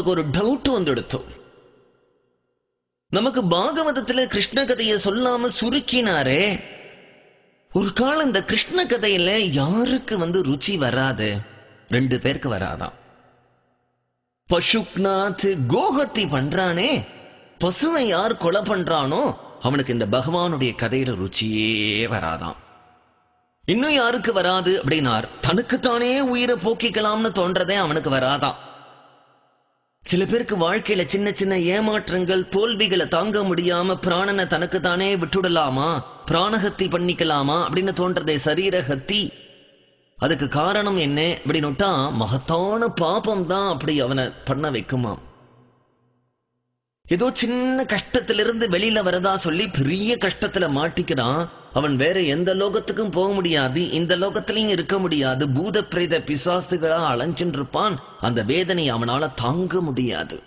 அவனுக்கு ஒரு டவுட் வந்துடுத்து நமக்கு பாகவதத்துல கிருஷ்ண கதையை சொல்லாம சுருக்கினாரே ஒரு காலம் இந்த கிருஷ்ண கதையில யாருக்கு வந்து ருச்சி வராது ரெண்டு பேருக்கு வராதான் பசுக்நாத் கோகத்தி பண்றானே பசுவை யார் கொலை பண்றானோ அவனுக்கு இந்த பகவானுடைய கதையில ருச்சியே வராதான் இன்னும் யாருக்கு வராது அப்படின்னார் தனக்குத்தானே உயிரை போக்கிக்கலாம்னு தோன்றதே அவனுக்கு வராதான் சில பேருக்கு வாழ்க்கையில சின்ன சின்ன ஏமாற்றங்கள் தோல்விகளை தாங்க முடியாம பிராணனை தனக்கு தானே விட்டுடலாமா பிராணஹத்தி பண்ணிக்கலாமா அப்படின்னு தோன்றதே சரீரஹத்தி அதுக்கு காரணம் என்ன அப்படின்னுட்டா மகத்தான பாபம் தான் அப்படி அவனை பண்ண வைக்குமா ஏதோ சின்ன கஷ்டத்திலிருந்து வெளியில வரதா சொல்லி பெரிய கஷ்டத்துல மாட்டிக்கிறான் அவன் வேற எந்த லோகத்துக்கும் போக முடியாது இந்த லோகத்திலையும் இருக்க முடியாது பூத பிரேத பிசாசுகளா அலைஞ்சின்றிருப்பான் அந்த வேதனை அவனால தாங்க முடியாது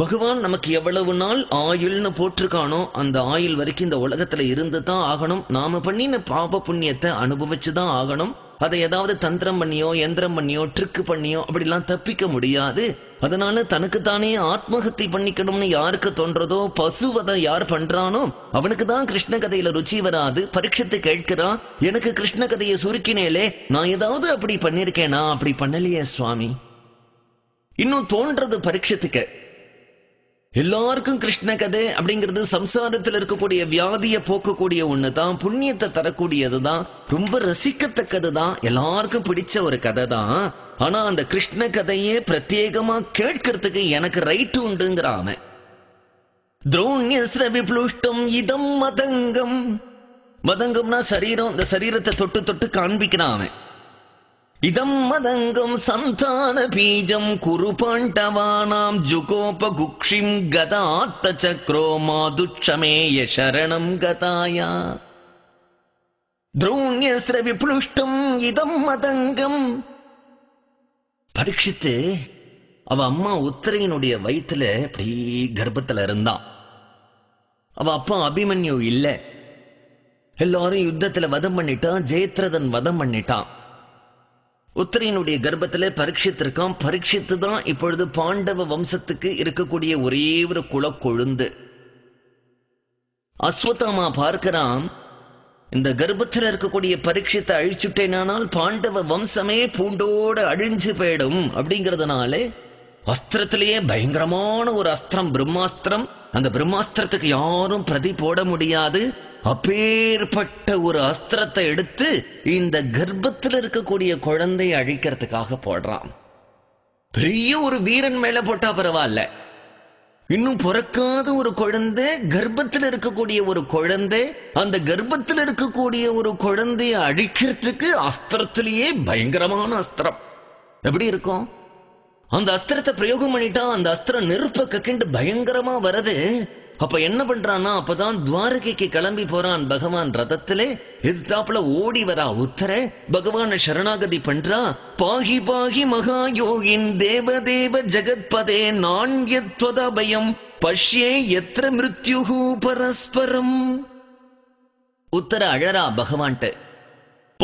பகவான் நமக்கு எவ்வளவு நாள் ஆயுள்னு போட்டிருக்கானோ அந்த ஆயுள் வரைக்கும் இந்த உலகத்துல இருந்து தான் ஆகணும் நாம பண்ணின பாப புண்ணியத்தை அனுபவிச்சுதான் ஆகணும் அதை ஏதாவது தந்திரம் பண்ணியோ எந்திரம் பண்ணியோ ட்ரிக்கு பண்ணியோ அப்படிலாம் தப்பிக்க முடியாது அதனால தனக்குத்தானே ஆத்மஹத்தி பண்ணிக்கணும்னு யாருக்கு தோன்றதோ பசுவதை யார் பண்றானோ அவனுக்கு தான் கிருஷ்ண கதையில ருச்சி வராது பரீட்சத்தை கேட்கிறான் எனக்கு கிருஷ்ண கதையை சுருக்கினேலே நான் ஏதாவது அப்படி பண்ணிருக்கேனா அப்படி பண்ணலையே சுவாமி இன்னும் தோன்றது பரீட்சத்துக்கு எல்லாருக்கும் கிருஷ்ண கதை அப்படிங்கிறது சம்சாரத்தில் இருக்கக்கூடிய வியாதியை போக்கக்கூடிய ஒன்று தான் புண்ணியத்தை தரக்கூடியது தான் ரொம்ப ரசிக்கத்தக்கது தான் எல்லாருக்கும் பிடிச்ச ஒரு கதை தான் ஆனா அந்த கிருஷ்ண கதையே பிரத்யேகமா கேட்கறதுக்கு எனக்கு ரைட்டு உண்டுங்கிற அவன் திரௌண்யஸ்ரவிப்ளுஷ்டம் இதம் மதங்கம் மதங்கம்னா சரீரம் இந்த சரீரத்தை தொட்டு தொட்டு காண்பிக்கிறான் அவன் இதம் மதங்கம் சந்தான பீஜம் குரு பாண்டவானாம் ஜுகோப குக்ஷிம் கதாத்த சக்ரோ மாதுட்சமேய சரணம் கதாயா திரௌண்யஸ்ர விப்ளுஷ்டம் இதம் மதங்கம் பரீட்சித்து அவ அம்மா உத்தரையினுடைய வயிற்றுல இப்படி கர்ப்பத்துல இருந்தான் அவ அப்பா அபிமன்யு இல்ல எல்லாரும் யுத்தத்துல வதம் பண்ணிட்டான் ஜெயத்ரதன் வதம் பண்ணிட்டான் உத்தரையனுடைய கர்ப்பத்தில் பரீட்சித்திருக்கான் பரீட்சித்து தான் இப்பொழுது பாண்டவ வம்சத்துக்கு இருக்கக்கூடிய ஒரே ஒரு கொழுந்து அஸ்வத்தாமா பார்க்கிறான் இந்த கர்ப்பத்தில் இருக்கக்கூடிய பரீட்சத்தை அழிச்சுட்டேனானால் பாண்டவ வம்சமே பூண்டோடு அழிஞ்சு போயிடும் அப்படிங்கிறதுனாலே அஸ்திரத்திலேயே பயங்கரமான ஒரு அஸ்திரம் பிரம்மாஸ்திரம் அந்த பிரம்மாஸ்திரத்துக்கு யாரும் பிரதி போட முடியாது அப்பேற்பட்ட ஒரு அஸ்திரத்தை எடுத்து இந்த கர்ப்பத்தில் இருக்கக்கூடிய குழந்தையை அழிக்கிறதுக்காக போடுறான் பெரிய ஒரு வீரன் மேல போட்டா பரவாயில்ல இன்னும் பிறக்காத ஒரு குழந்தை கர்ப்பத்தில் இருக்கக்கூடிய ஒரு குழந்தை அந்த கர்ப்பத்தில் இருக்கக்கூடிய ஒரு குழந்தைய அழிக்கிறதுக்கு அஸ்திரத்திலேயே பயங்கரமான அஸ்திரம் எப்படி இருக்கும் அந்த அஸ்திரத்தை பிரயோகம் பண்ணிட்டா அந்த அஸ்திரம் நெருப்ப கக்கிண்டு பயங்கரமா வருது அப்ப என்ன பண்றான்னா அப்பதான் துவாரகைக்கு கிளம்பி போறான் பகவான் ரதத்திலே எதிர்த்தாப்புல ஓடி வரா உத்தர பகவான சரணாகதி பண்றா பாகி பாகி மகா யோகின் தேவ தேவ ஜெகத்பதே நான் பயம் பஷ்யே எத்திர மிருத்யுகு பரஸ்பரம் உத்தர அழறா பகவான்ட்டு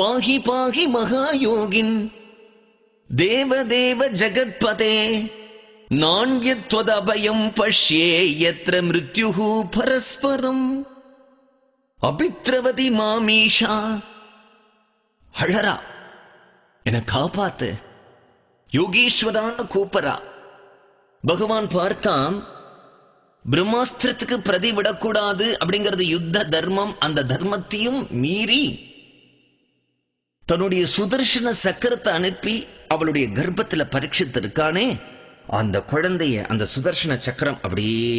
பாகி பாகி மகா யோகின் தேவ தேவ ஜெகத்பதே நான் பஷ்யே எத்திர மிருத்யுகு பரஸ்பரம் அபித்ரவதி மாமீஷா அழறா என காப்பாத்து யோகீஸ்வரான்னு கூப்பரா பகவான் பார்த்தான் பிரம்மாஸ்திரத்துக்கு பிரதி விடக்கூடாது அப்படிங்கிறது யுத்த தர்மம் அந்த தர்மத்தையும் மீறி தன்னுடைய சுதர்ஷன சக்கரத்தை அனுப்பி அவளுடைய கர்ப்பத்தில் பரீட்சித்திருக்கானே அந்த குழந்தைய அந்த சுதர்ஷன சக்கரம் அப்படியே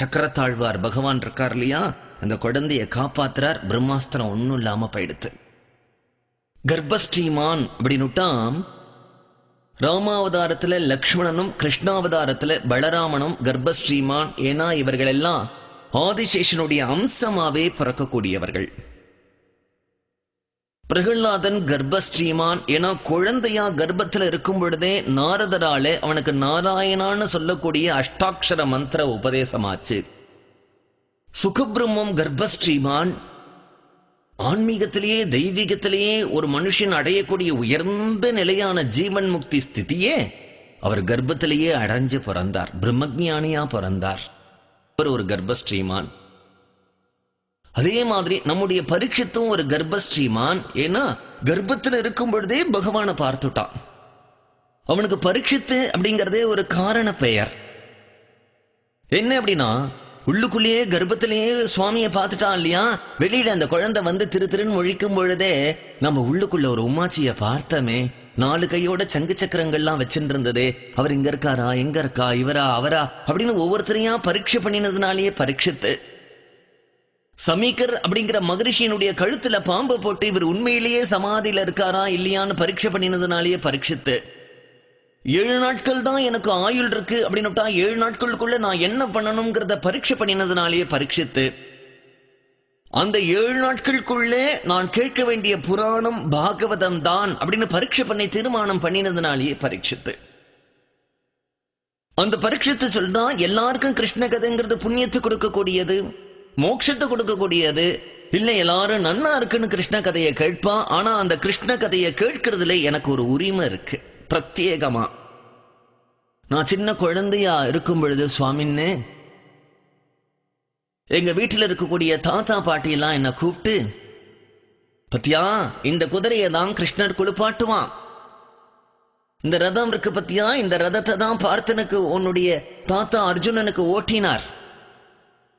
சக்கரத்தாழ்வார் பகவான் இருக்கார் இல்லையா அந்த குழந்தைய காப்பாத்துறார் பிரம்மாஸ்திரம் ஒன்னும் இல்லாம போயிடுத்து கர்ப்பஸ்ரீமான் அப்படின்னுட்டாம் ராமாவதாரத்துல லக்ஷ்மணனும் கிருஷ்ணாவதாரத்துல பலராமனும் கர்ப்பஸ்ரீமான் ஏன்னா இவர்கள் எல்லாம் ஆதிசேஷனுடைய அம்சமாவே பிறக்கக்கூடியவர்கள் பிரகலாதன் கர்ப்பஸ்ரீமான் ஏன்னா குழந்தையா கர்ப்பத்தில் இருக்கும் பொழுதே நாரதராலே அவனுக்கு நாராயணான்னு சொல்லக்கூடிய அஷ்டாட்சர மந்திர உபதேசமாச்சு சுகபிரம்மம் கர்ப்பஸ்ரீமான் ஆன்மீகத்திலேயே தெய்வீகத்திலேயே ஒரு மனுஷன் அடையக்கூடிய உயர்ந்த நிலையான ஜீவன் முக்தி ஸ்திதியே அவர் கர்ப்பத்திலேயே அடைஞ்சு பிறந்தார் பிரம்மஜானியா பிறந்தார் அவர் ஒரு கர்ப்பஸ்ரீமான் அதே மாதிரி நம்முடைய பரீட்சத்தும் ஒரு கர்ப்பஸ்ரீமான் ஏன்னா கர்ப்பத்தில் இருக்கும் பொழுதே பகவானை பார்த்துட்டான் அவனுக்கு பரீட்சித்து அப்படிங்கிறதே ஒரு காரண பெயர் என்ன அப்படின்னா உள்ளுக்குள்ளேயே கர்ப்பத்திலேயே சுவாமியை பார்த்துட்டான் இல்லையா வெளியில அந்த குழந்தை வந்து திரு திருன்னு ஒழிக்கும் பொழுதே நம்ம உள்ளுக்குள்ள ஒரு உமாச்சிய பார்த்தமே நாலு கையோட சங்கு சக்கரங்கள்லாம் வச்சுருந்ததே அவர் இங்க இருக்காரா எங்க இருக்கா இவரா அவரா அப்படின்னு ஒவ்வொருத்தரையும் பரீட்சை பண்ணினதுனாலேயே பரீட்சித்து சமீகர் அப்படிங்கிற மகரிஷியினுடைய கழுத்துல பாம்பு போட்டு இவர் உண்மையிலேயே சமாதியில இருக்காரா இல்லையான்னு பரீட்சை பண்ணினதுனாலேயே பரீட்சித்து ஏழு நாட்கள் தான் எனக்கு ஆயுள் இருக்கு அப்படின்னுட்டா ஏழு நாட்களுக்குள்ள நான் என்ன பண்ணணுங்கிறத பரீட்சை பண்ணினதுனாலேயே பரீட்சித்து அந்த ஏழு நாட்களுக்குள்ளே நான் கேட்க வேண்டிய புராணம் பாகவதம் தான் அப்படின்னு பரீட்சை பண்ணி தீர்மானம் பண்ணினதுனாலேயே பரீட்சித்து அந்த பரீட்சத்தை சொல்றா எல்லாருக்கும் கிருஷ்ண கதைங்கிறது புண்ணியத்து கொடுக்கக்கூடியது மோட்சத்தை கொடுக்கக்கூடியது இல்லை எல்லாரும் நன்னா இருக்குன்னு கிருஷ்ண கதையை கேட்பான் ஆனா அந்த கிருஷ்ண கதையை கேட்கறதுல எனக்கு ஒரு உரிமை இருக்கு பிரத்யேகமா நான் சின்ன குழந்தையா இருக்கும் பொழுது சுவாமின்னு எங்க வீட்டில் இருக்கக்கூடிய தாத்தா எல்லாம் என்னை கூப்பிட்டு பத்தியா இந்த குதிரையை தான் கிருஷ்ணர் குளிப்பாட்டுவான் இந்த ரதம் இருக்கு பத்தியா இந்த ரதத்தை தான் பார்த்தனுக்கு உன்னுடைய தாத்தா அர்ஜுனனுக்கு ஓட்டினார்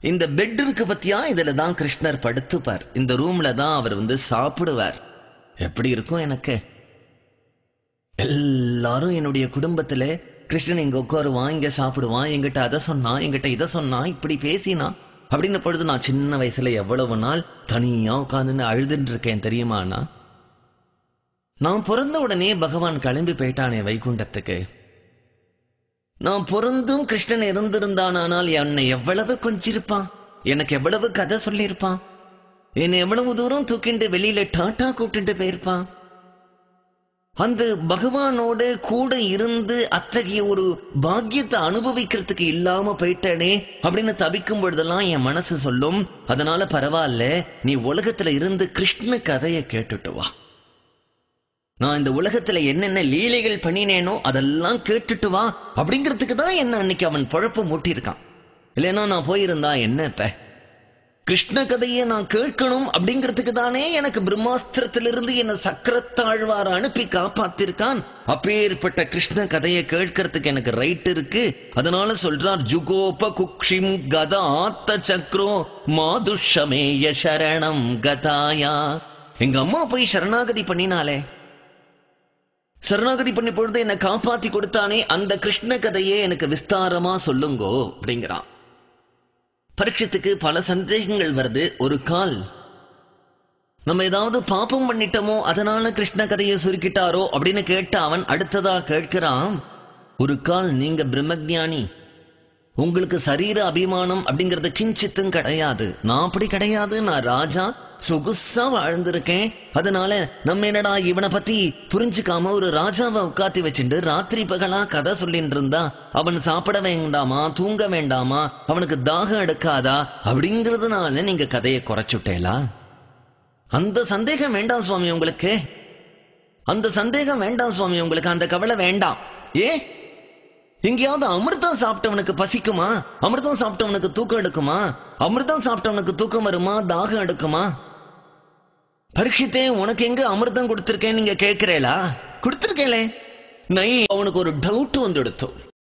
இந்த பெட் இருக்கு பத்தியா இதுல தான் கிருஷ்ணர் படுத்துப்பார் இந்த ரூம்ல தான் அவர் வந்து சாப்பிடுவார் எப்படி இருக்கும் எனக்கு எல்லாரும் என்னுடைய குடும்பத்துல கிருஷ்ணன் இங்க உட்காருவான் இங்க சாப்பிடுவான் எங்கிட்ட அதை சொன்னான் எங்கிட்ட இதை சொன்னான் இப்படி பேசினா அப்படின்னு பொழுது நான் சின்ன வயசுல எவ்வளவு நாள் தனியா உட்காந்துன்னு அழுதுன்னு இருக்கேன் தெரியுமாண்ணா நான் பிறந்த உடனே பகவான் கிளம்பி போயிட்டானே வைகுண்டத்துக்கு நான் பொருந்தும் கிருஷ்ணன் ஆனால் என்னை எவ்வளவு கொஞ்சிருப்பான் எனக்கு எவ்வளவு கதை சொல்லியிருப்பான் என்னை எவ்வளவு தூரம் தூக்கிண்டு வெளியில டாட்டா கூட்டிட்டு போயிருப்பான் அந்த பகவானோடு கூட இருந்து அத்தகைய ஒரு பாக்கியத்தை அனுபவிக்கிறதுக்கு இல்லாம போயிட்டனே அப்படின்னு தவிக்கும் பொழுதெல்லாம் என் மனசு சொல்லும் அதனால பரவாயில்ல நீ உலகத்துல இருந்து கிருஷ்ண கதையை கேட்டுட்டு வா நான் இந்த உலகத்துல என்னென்ன லீலைகள் பண்ணினேனோ அதெல்லாம் கேட்டுட்டு வா அப்படிங்கிறதுக்கு தான் என்ன அன்னைக்கு அவன் பழப்ப மூட்டியிருக்கான் இல்லைன்னா நான் போயிருந்தா என்ன இப்ப கிருஷ்ண கதையை நான் கேட்கணும் அப்படிங்கிறதுக்கு தானே எனக்கு பிரம்மாஸ்திரத்திலிருந்து என்ன சக்கரத்தாழ்வார அனுப்பி காப்பாத்திருக்கான் அப்பேற்பட்ட கிருஷ்ண கதையை கேட்கறதுக்கு எனக்கு ரைட் இருக்கு அதனால சொல்றார் ஜுகோப குக்ஷிம் கதாத்த சக்ரோ மாதுஷமேய சரணம் கதாயா எங்க அம்மா போய் சரணாகதி பண்ணினாலே சரணாகதி பண்ணி பொழுது என்னை காப்பாத்தி கொடுத்தானே அந்த கிருஷ்ண கதையே எனக்கு விஸ்தாரமா சொல்லுங்கோ அப்படிங்கிறான் பரீட்சத்துக்கு பல சந்தேகங்கள் வருது ஒரு கால் நம்ம ஏதாவது பாப்பம் பண்ணிட்டோமோ அதனால கிருஷ்ண கதையை சுருக்கிட்டாரோ அப்படின்னு கேட்ட அவன் அடுத்ததா கேட்கிறான் ஒரு கால் நீங்க பிரம்மஜானி உங்களுக்கு சரீர அபிமானம் அப்படிங்கறது கிஞ்சித்தும் கிடையாது நான் அப்படி கிடையாது நான் ராஜா சொகுசா வாழ்ந்திருக்கேன் அதனால நம்ம என்னடா இவனை பத்தி புரிஞ்சுக்காம ஒரு ராஜாவை உட்காத்தி வச்சுட்டு ராத்திரி பகலா கதை சொல்லிட்டு இருந்தா அவன் சாப்பிட வேண்டாமா தூங்க வேண்டாமா அவனுக்கு தாகம் எடுக்காதா அப்படிங்கறதுனால நீங்க கதையை குறைச்சுட்டேலா அந்த சந்தேகம் வேண்டாம் சுவாமி உங்களுக்கு அந்த சந்தேகம் வேண்டாம் சுவாமி உங்களுக்கு அந்த கவலை வேண்டாம் ஏ எங்கேயாவது அமிர்தம் சாப்பிட்டவனுக்கு பசிக்குமா அமிர்தம் சாப்பிட்டவனுக்கு தூக்கம் எடுக்குமா அமிர்தம் சாப்பிட்டவனுக்கு தூக்கம் வருமா தாகம் எடுக்குமா பரீட்சித்தே உனக்கு எங்க அமிர்தம் கொடுத்திருக்கேன் நீங்க கேட்கிறேலா கொடுத்திருக்கேளே நை அவனுக்கு ஒரு டவுட் வந்து எடுத்தோம்